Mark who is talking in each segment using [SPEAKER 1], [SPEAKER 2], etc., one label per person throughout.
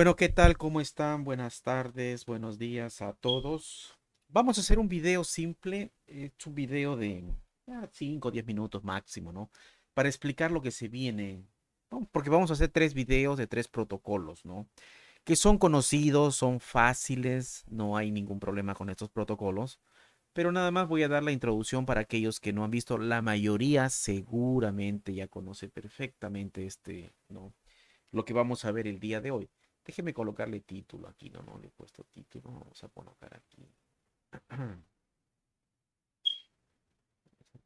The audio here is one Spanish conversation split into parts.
[SPEAKER 1] Bueno, ¿qué tal? ¿Cómo están? Buenas tardes, buenos días a todos. Vamos a hacer un video simple, es eh, un video de 5 ah, o 10 minutos máximo, ¿no? Para explicar lo que se viene, porque vamos a hacer tres videos de tres protocolos, ¿no? Que son conocidos, son fáciles, no hay ningún problema con estos protocolos pero nada más voy a dar la introducción para aquellos que no han visto. La mayoría seguramente ya conoce perfectamente este, ¿no? Lo que vamos a ver el día de hoy. Déjeme colocarle título aquí, no, no le he puesto título, vamos a colocar aquí.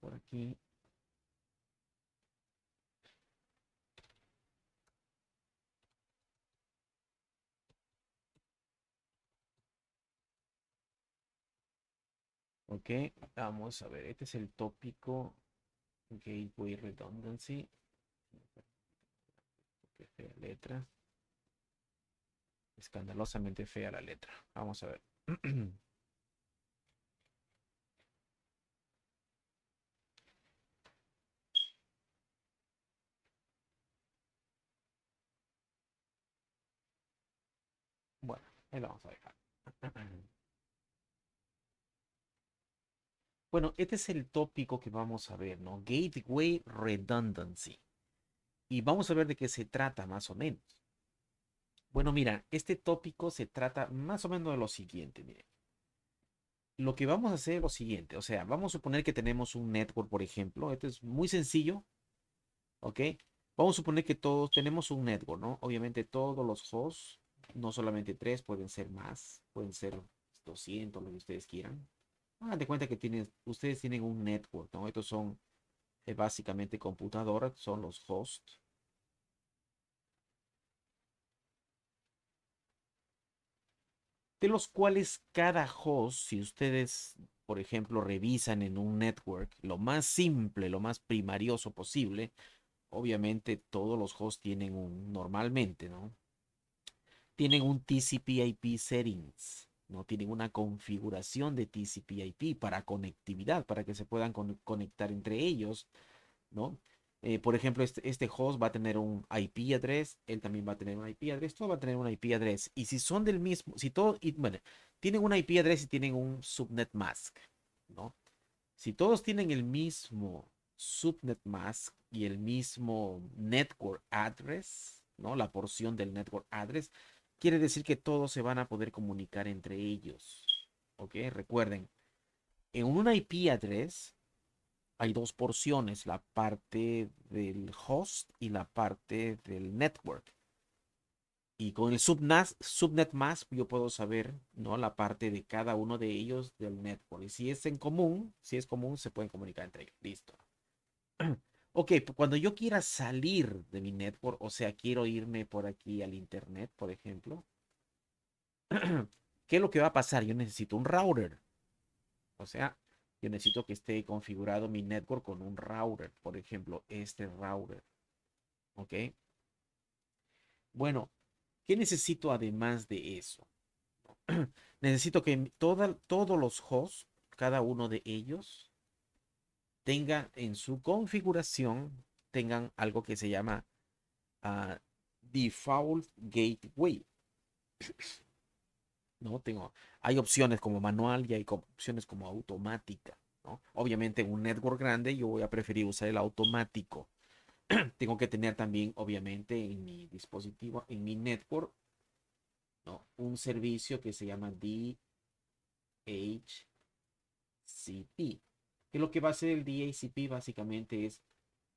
[SPEAKER 1] Por aquí. Ok, vamos a ver, este es el tópico Gateway Redundancy. letra. Escandalosamente fea la letra. Vamos a ver. Bueno, ahí vamos a dejar. Bueno, este es el tópico que vamos a ver, ¿no? Gateway Redundancy. Y vamos a ver de qué se trata más o menos. Bueno, mira, este tópico se trata más o menos de lo siguiente, miren. Lo que vamos a hacer es lo siguiente, o sea, vamos a suponer que tenemos un network, por ejemplo, esto es muy sencillo, ¿ok? Vamos a suponer que todos tenemos un network, ¿no? Obviamente todos los hosts, no solamente tres, pueden ser más, pueden ser 200, lo que ustedes quieran. Hagan de cuenta que ustedes tienen un network, ¿no? Estos son eh, básicamente computadoras, son los hosts de los cuales cada host, si ustedes, por ejemplo, revisan en un network, lo más simple, lo más primarioso posible, obviamente todos los hosts tienen un, normalmente, ¿no? Tienen un TCP/IP settings, ¿no? Tienen una configuración de TCP/IP para conectividad, para que se puedan conectar entre ellos, ¿no? Eh, por ejemplo, este, este, host va a tener un IP address, él también va a tener un IP address, todo va a tener un IP address. Y si son del mismo, si todos bueno, tienen un IP address y tienen un subnet mask, ¿no? Si todos tienen el mismo subnet mask y el mismo network address, ¿no? La porción del network address, quiere decir que todos se van a poder comunicar entre ellos. ¿Ok? Recuerden, en un IP address hay dos porciones, la parte del host y la parte del network. Y con el subnet más yo puedo saber ¿no? la parte de cada uno de ellos del network. Y si es en común, si es común, se pueden comunicar entre ellos. Listo. Ok, cuando yo quiera salir de mi network, o sea, quiero irme por aquí al internet, por ejemplo, ¿qué es lo que va a pasar? Yo necesito un router. O sea, yo necesito que esté configurado mi network con un router, por ejemplo, este router. ¿Ok? Bueno, ¿qué necesito además de eso? necesito que todos los hosts, cada uno de ellos, tenga en su configuración, tengan algo que se llama ah, Default Gateway. ¿no? Tengo, hay opciones como manual y hay opciones como automática, ¿no? Obviamente en un network grande yo voy a preferir usar el automático. tengo que tener también, obviamente, en mi dispositivo, en mi network, ¿no? Un servicio que se llama DHCP. Que lo que va a hacer el DHCP básicamente es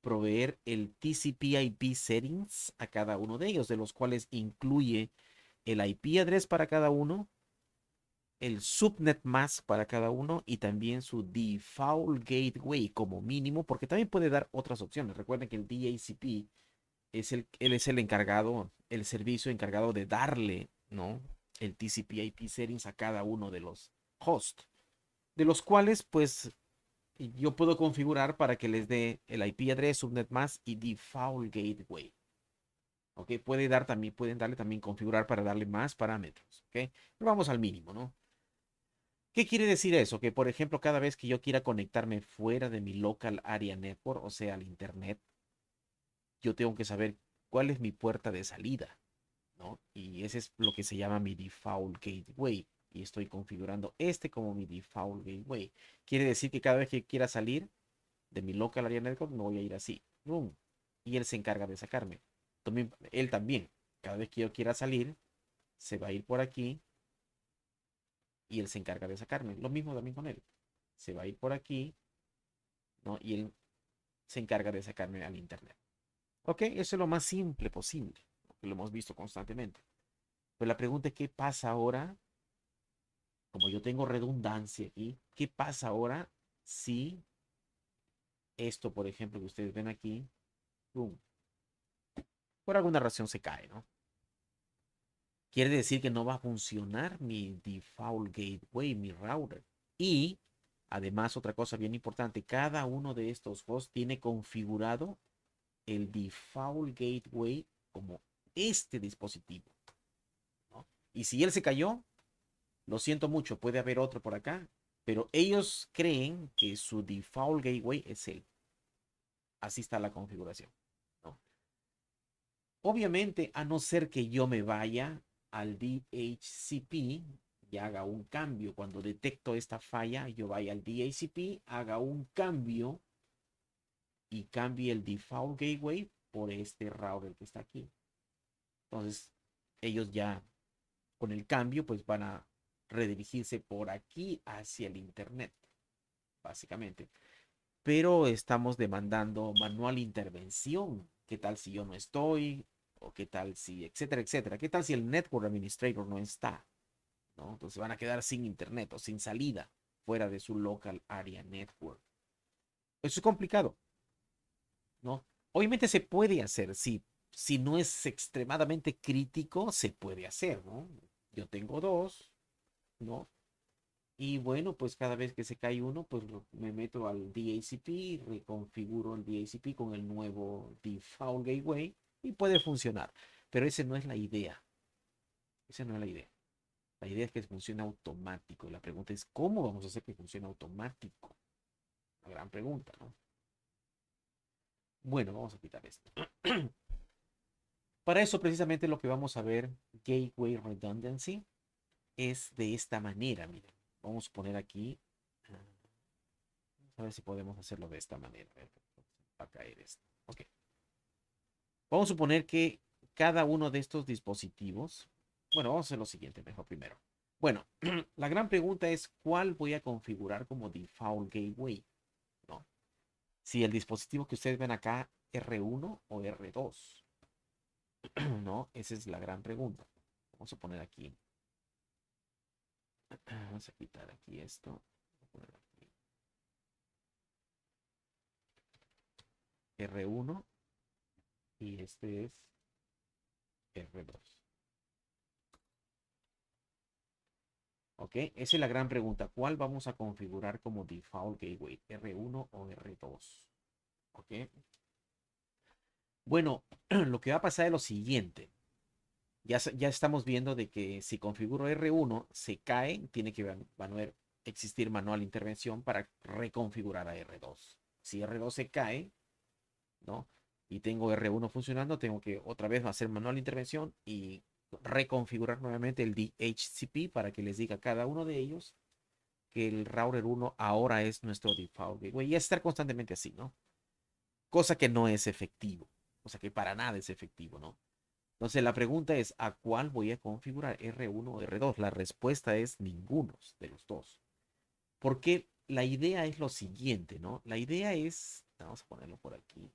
[SPEAKER 1] proveer el TCP/IP settings a cada uno de ellos, de los cuales incluye el IP address para cada uno, el subnet más para cada uno y también su default gateway como mínimo, porque también puede dar otras opciones. Recuerden que el DACP es el, es el encargado, el servicio encargado de darle, ¿no? El TCP/IP settings a cada uno de los hosts, de los cuales, pues, yo puedo configurar para que les dé el IP address, subnet más y default gateway. ¿Ok? Puede dar también, pueden darle también configurar para darle más parámetros. ¿Ok? Pero vamos al mínimo, ¿no? ¿Qué quiere decir eso? Que, por ejemplo, cada vez que yo quiera conectarme fuera de mi local area network, o sea, al Internet, yo tengo que saber cuál es mi puerta de salida, ¿no? Y ese es lo que se llama mi default gateway. Y estoy configurando este como mi default gateway. Quiere decir que cada vez que quiera salir de mi local area network, me voy a ir así. ¡Bum! Y él se encarga de sacarme. él también. Cada vez que yo quiera salir, se va a ir por aquí y él se encarga de sacarme. Lo mismo también con él. Se va a ir por aquí, ¿no? Y él se encarga de sacarme al internet. ¿Ok? Eso es lo más simple posible, lo hemos visto constantemente. Pero la pregunta es, ¿qué pasa ahora? Como yo tengo redundancia aquí, ¿qué pasa ahora si esto, por ejemplo, que ustedes ven aquí, por alguna razón se cae, ¿no? quiere decir que no va a funcionar mi default gateway, mi router. Y además, otra cosa bien importante, cada uno de estos hosts tiene configurado el default gateway como este dispositivo. Y si él se cayó, lo siento mucho, puede haber otro por acá, pero ellos creen que su default gateway es él. Así está la configuración. Obviamente, a no ser que yo me vaya al DHCP y haga un cambio. Cuando detecto esta falla, yo vaya al DHCP, haga un cambio y cambie el default gateway por este router que está aquí. Entonces, ellos ya con el cambio, pues van a redirigirse por aquí hacia el Internet, básicamente. Pero estamos demandando manual intervención. ¿Qué tal si yo no estoy? qué tal si, etcétera, etcétera. ¿Qué tal si el network administrator no está? ¿no? Entonces van a quedar sin internet o sin salida fuera de su local area network. Eso es complicado. ¿no? Obviamente se puede hacer, si, si no es extremadamente crítico, se puede hacer, ¿no? Yo tengo dos, ¿no? Y bueno, pues cada vez que se cae uno, pues me meto al DHCP, reconfiguro el DHCP con el nuevo default gateway y puede funcionar. Pero esa no es la idea. Esa no es la idea. La idea es que funcione automático. La pregunta es, ¿cómo vamos a hacer que funcione automático? gran pregunta, ¿no? Bueno, vamos a quitar esto. Para eso precisamente lo que vamos a ver, Gateway Redundancy, es de esta manera, miren. Vamos a poner aquí, ah, a ver si podemos hacerlo de esta manera. ver, va a caer esto. Ok. Vamos a suponer que cada uno de estos dispositivos, bueno, vamos a hacer lo siguiente, mejor primero. Bueno, la gran pregunta es cuál voy a configurar como default gateway, ¿no? Si el dispositivo que ustedes ven acá, R1 o R2, ¿no? Esa es la gran pregunta. Vamos a poner aquí. Vamos a quitar aquí esto. R1 y este es R2. Ok, esa es la gran pregunta. ¿Cuál vamos a configurar como default gateway? ¿R1 o R2? Ok. Bueno, lo que va a pasar es lo siguiente. Ya, ya estamos viendo de que si configuro R1, se cae, tiene que existir manual intervención para reconfigurar a R2. Si R2 se cae, ¿no? y tengo R1 funcionando, tengo que otra vez hacer manual intervención y reconfigurar nuevamente el DHCP para que les diga a cada uno de ellos que el router 1 ahora es nuestro default gateway y estar constantemente así, ¿no? Cosa que no es efectivo, o sea que para nada es efectivo, ¿no? Entonces la pregunta es, ¿a cuál voy a configurar R1 o R2? La respuesta es ninguno de los dos. Porque la idea es lo siguiente, ¿no? La idea es, vamos a ponerlo por aquí.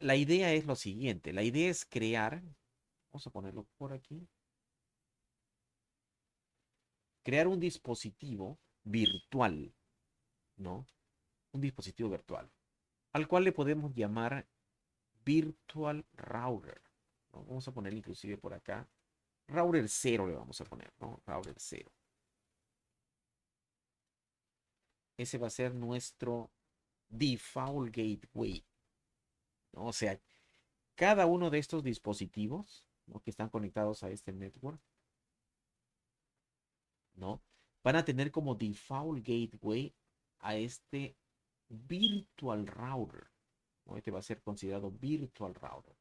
[SPEAKER 1] la idea es lo siguiente, la idea es crear, vamos a ponerlo por aquí, crear un dispositivo virtual, ¿no? Un dispositivo virtual, al cual le podemos llamar virtual router. Vamos a poner inclusive por acá, router 0 le vamos a poner, ¿no? Router 0. Ese va a ser nuestro default gateway. O sea, cada uno de estos dispositivos que están conectados a este network, ¿no? Van a tener como default gateway a este virtual router. Este va a ser considerado virtual router.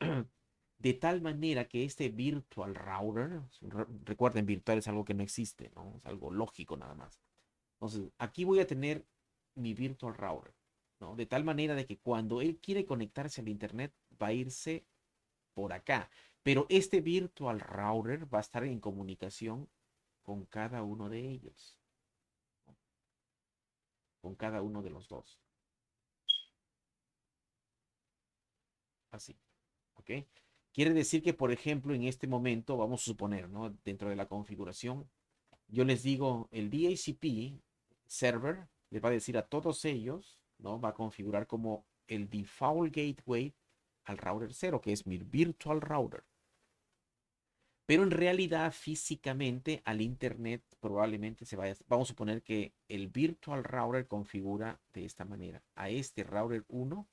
[SPEAKER 1] De tal manera que este virtual router, recuerden, virtual es algo que no existe, ¿no? Es algo lógico nada más. Entonces, aquí voy a tener mi virtual router. De tal manera de que cuando él quiere conectarse al Internet va a irse por acá. Pero este virtual router va a estar en comunicación con cada uno de ellos. Con cada uno de los dos. Así. ¿Ok? Quiere decir que, por ejemplo, en este momento, vamos a suponer, ¿no? Dentro de la configuración, yo les digo, el DHCP server les va a decir a todos ellos ¿no? va a configurar como el default gateway al router 0, que es mi virtual router. Pero en realidad, físicamente, al Internet probablemente se vaya. Vamos a suponer que el virtual router configura de esta manera a este router 1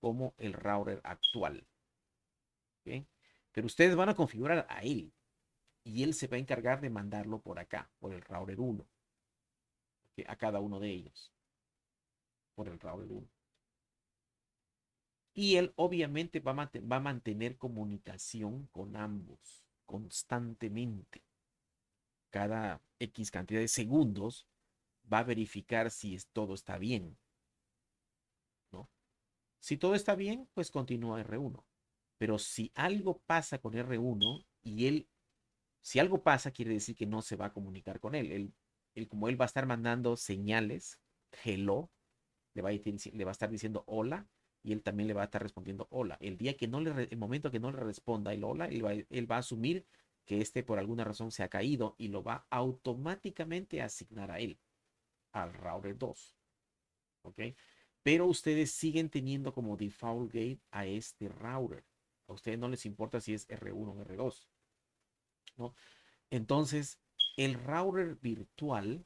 [SPEAKER 1] como el router actual. Pero ustedes van a configurar a él y él se va a encargar de mandarlo por acá, por el router 1, a cada uno de ellos por el del 1. Y él obviamente va a, mantener comunicación con ambos constantemente. Cada X cantidad de segundos va a verificar si todo está bien. Si todo está bien, pues continúa R1. Pero si algo pasa con R1 y él, si algo pasa, quiere decir que no se va a comunicar con él. Él, él como él va a estar mandando señales, hello, le va, a, estar diciendo hola y él también le va a estar respondiendo hola. El día que no le, el momento que no le responda el hola, él va, a asumir que este por alguna razón se ha caído y lo va automáticamente a asignar a él, al router 2. ¿Ok? Pero ustedes siguen teniendo como default gate a este router. A ustedes no les importa si es R1 o R2. ¿no? Entonces, el router virtual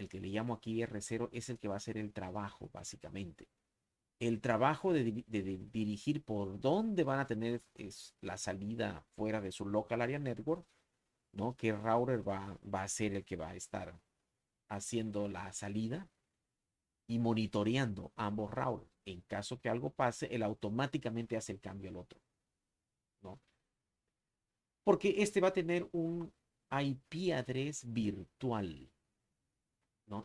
[SPEAKER 1] el que le llamo aquí R0, es el que va a hacer el trabajo, básicamente. El trabajo de, dirigir por dónde van a tener es la salida fuera de su local area network, ¿no? Que router va, va a ser el que va a estar haciendo la salida y monitoreando ambos routers. En caso que algo pase, él automáticamente hace el cambio al otro. ¿no? Porque este va a tener un IP address virtual.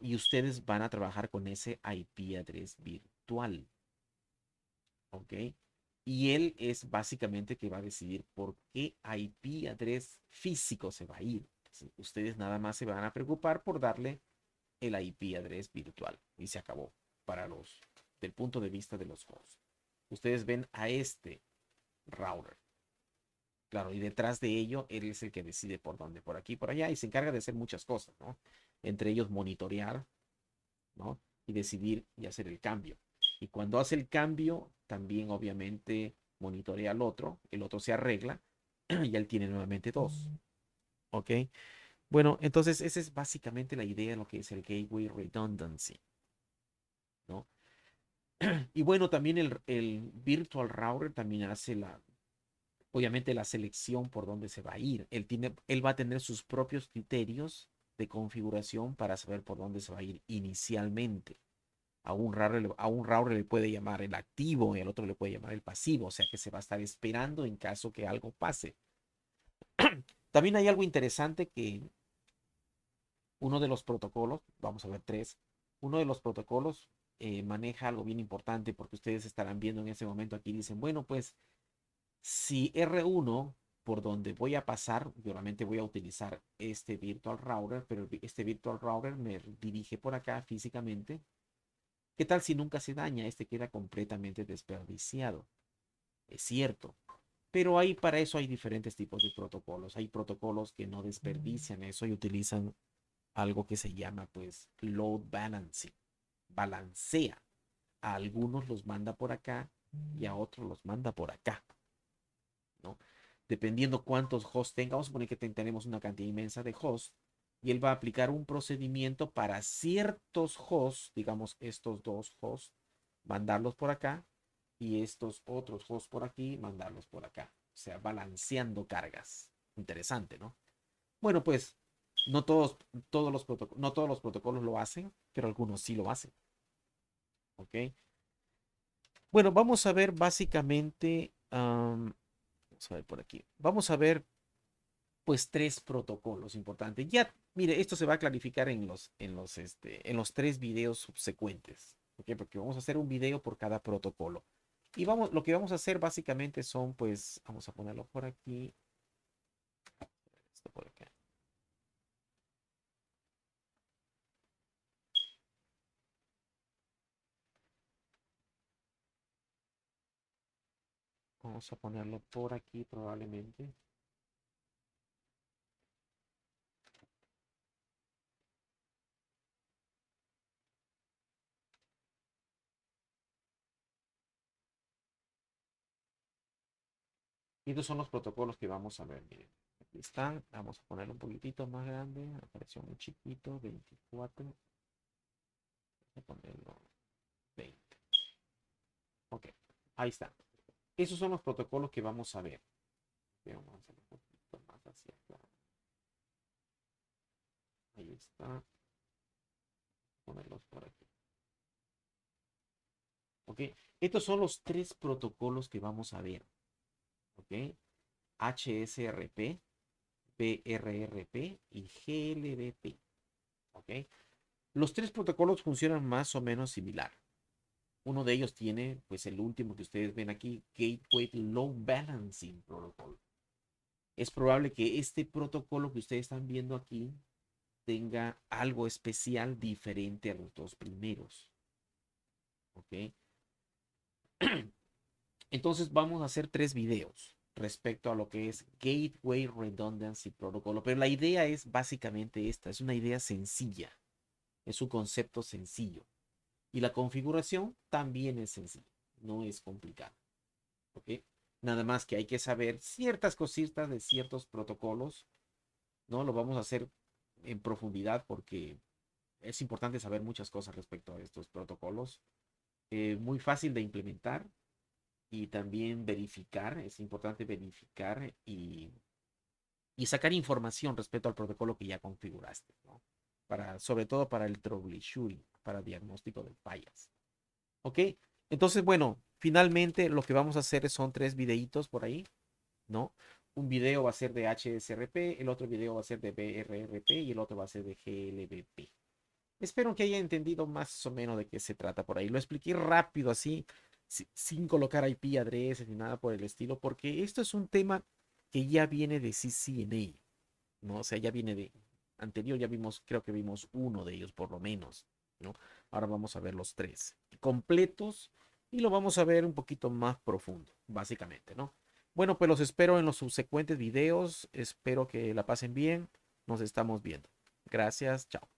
[SPEAKER 1] Y ustedes van a trabajar con ese IP address virtual. ¿Ok? Y él es básicamente que va a decidir por qué IP address físico se va a ir. ustedes nada más se van a preocupar por darle el IP address virtual. Y se acabó para los, del punto de vista de los hosts. Ustedes ven a este router. Claro, y detrás de ello, él es el que decide por dónde, por aquí, por allá, y se encarga de hacer muchas cosas, ¿no? Entre ellos monitorear, ¿no? Y decidir y hacer el cambio. Y cuando hace el cambio, también obviamente monitorea al otro, el otro se arregla y él tiene nuevamente dos. Mm. ¿Ok? Bueno, entonces esa es básicamente la idea de lo que es el gateway redundancy. ¿No? Y bueno, también el, el virtual router también hace la obviamente la selección por dónde se va a ir. Él, tiene, él va a tener sus propios criterios de configuración para saber por dónde se va a ir inicialmente. A un, router, a un le puede llamar el activo y al otro le puede llamar el pasivo, o sea que se va a estar esperando en caso que algo pase. También hay algo interesante que uno de los protocolos, vamos a ver tres, uno de los protocolos eh, maneja algo bien importante porque ustedes estarán viendo en ese momento aquí, dicen, bueno, pues si R1, por donde voy a pasar, solamente voy a utilizar este virtual router, pero este virtual router me dirige por acá físicamente. ¿Qué tal si nunca se daña? Este queda completamente desperdiciado. Es cierto. Pero ahí para eso hay diferentes tipos de protocolos. Hay protocolos que no mm. desperdician eso y utilizan algo que se llama pues load balancing. Balancea. A algunos los manda por acá y a otros los manda por acá. Dependiendo cuántos hosts tengamos, vamos que tenemos una cantidad inmensa de hosts y él va a aplicar un procedimiento para ciertos hosts, digamos estos dos hosts, mandarlos por acá y estos otros hosts por aquí, mandarlos por acá. O sea, balanceando cargas. Interesante, ¿no? Bueno, pues no todos, todos los no todos los protocolos lo hacen, pero algunos sí lo hacen. ¿Ok? Bueno, vamos a ver básicamente a ver por aquí. Vamos a ver, pues, tres protocolos importantes. Ya, mire, esto se va a clarificar en los, en los, este, en los tres videos subsecuentes. Porque vamos a hacer un video por cada protocolo. Y vamos, lo que vamos a hacer básicamente son, pues, vamos a ponerlo por aquí. Vamos a ponerlo por aquí probablemente. Y estos son los protocolos que vamos a ver. Miren, aquí están. Vamos a ponerlo un poquitito más grande. Apareció muy chiquito, 24. Vamos a ponerlo 20. Ok, ahí está. Esos son los protocolos que vamos a ver. un poquito más hacia acá. Ahí está. Ponerlos por aquí. ¿Ok? Estos son los tres protocolos que vamos a ver. ¿Ok? HSRP, BRRP y GLBP. ¿Ok? Los tres protocolos funcionan más o menos similar. Uno de ellos tiene, pues el último que ustedes ven aquí, Gateway Low Balancing Protocol. Es probable que este protocolo que ustedes están viendo aquí tenga algo especial diferente a los dos primeros. ¿Ok? Entonces vamos a hacer tres videos respecto a lo que es Gateway Redundancy Protocol. Pero la idea es básicamente esta, es una idea sencilla, es un concepto sencillo. Y la configuración también es sencilla, no es complicada. ¿Ok? Nada más que hay que saber ciertas cositas de ciertos protocolos. No lo vamos a hacer en profundidad porque es importante saber muchas cosas respecto a estos protocolos. Eh, muy fácil de implementar y también verificar. Es importante verificar y, y sacar información respecto al protocolo que ya configuraste. ¿no? para, sobre todo para el troubleshooting, para diagnóstico de fallas. ¿Ok? Entonces, bueno, finalmente lo que vamos a hacer son tres videitos por ahí, ¿no? Un video va a ser de HSRP, el otro video va a ser de BRRP y el otro va a ser de GLBP. Espero que haya entendido más o menos de qué se trata por ahí. Lo expliqué rápido así, sin colocar IP adreses ni nada por el estilo, porque esto es un tema que ya viene de CCNA, ¿no? O sea, ya viene de, anterior ya vimos, creo que vimos uno de ellos por lo menos, ¿no? Ahora vamos a ver los tres completos y lo vamos a ver un poquito más profundo, básicamente, ¿no? Bueno, pues los espero en los subsecuentes videos. Espero que la pasen bien. Nos estamos viendo. Gracias, chao.